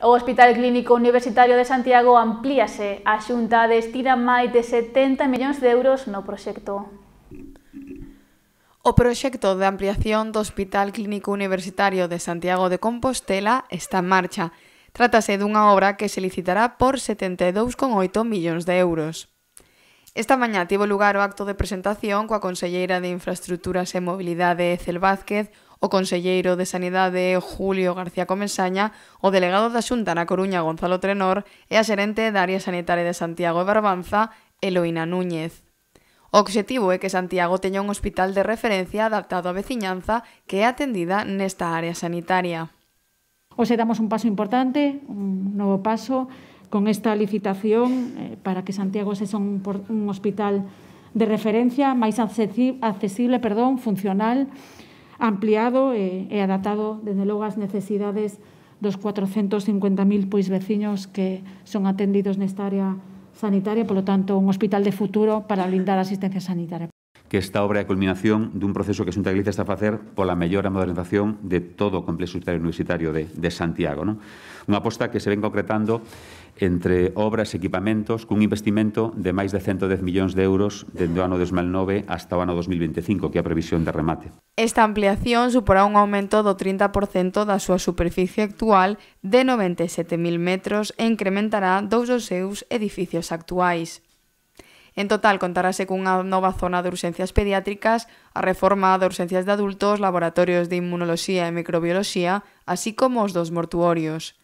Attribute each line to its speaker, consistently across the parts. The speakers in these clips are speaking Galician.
Speaker 1: O Hospital Clínico Universitario de Santiago amplíase. A Xunta destina máis de 70 millóns de euros no proxecto.
Speaker 2: O proxecto de ampliación do Hospital Clínico Universitario de Santiago de Compostela está en marcha. Trátase dunha obra que se licitará por 72,8 millóns de euros. Esta mañá tivo lugar o acto de presentación coa Conselleira de Infraestructuras e Mobilidade Ecel Vázquez, o conselleiro de Sanidade Julio García Comensaña, o delegado da Xunta na Coruña Gonzalo Trenor e a xerente da área sanitaria de Santiago e Barbanza Eloína Núñez. O obxectivo é que Santiago teña un hospital de referencia adaptado á veciñanza que é atendida nesta área sanitaria. se
Speaker 1: damos un paso importante, un novo paso, con esta licitación eh, para que Santiago sexa un, un hospital de referencia máis accesible, perdón, funcional ampliado eh, e, e adaptado, desde logo, ás necesidades dos 450.000 pois veciños que son atendidos nesta área sanitaria, polo tanto, un hospital de futuro para blindar a asistencia sanitaria
Speaker 3: que esta obra é a culminación dun proceso que a Xunta de Galicia está a facer pola mellora modernización de todo o complexo universitario de, de Santiago. Non? Unha aposta que se ven concretando entre obras e equipamentos cun investimento de máis de 110 millóns de euros dende o ano 2009 hasta o ano 2025, que é a previsión de remate.
Speaker 2: Esta ampliación suporá un aumento do 30% da súa superficie actual de 97.000 metros e incrementará dous dos seus edificios actuais. En total, contarase cunha nova zona de urxencias pediátricas, a reforma de urxencias de adultos, laboratorios de inmunoloxía e microbioloxía, así como os dos mortuorios.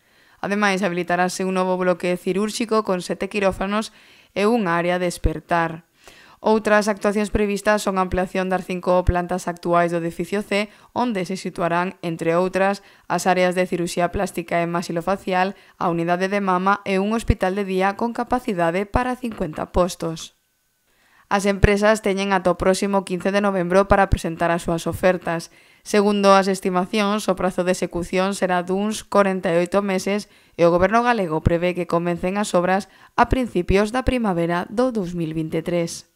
Speaker 2: Ademais, habilitarase un novo bloque cirúrxico con sete quirófanos e un área de despertar. Outras actuacións previstas son a ampliación das cinco plantas actuais do edificio C, onde se situarán, entre outras, as áreas de cirurxía plástica e masilofacial, a unidade de mama e un hospital de día con capacidade para 50 postos. As empresas teñen ata o próximo 15 de novembro para presentar as súas ofertas. Segundo as estimacións, o prazo de execución será duns 48 meses e o goberno galego prevé que comecen as obras a principios da primavera do 2023.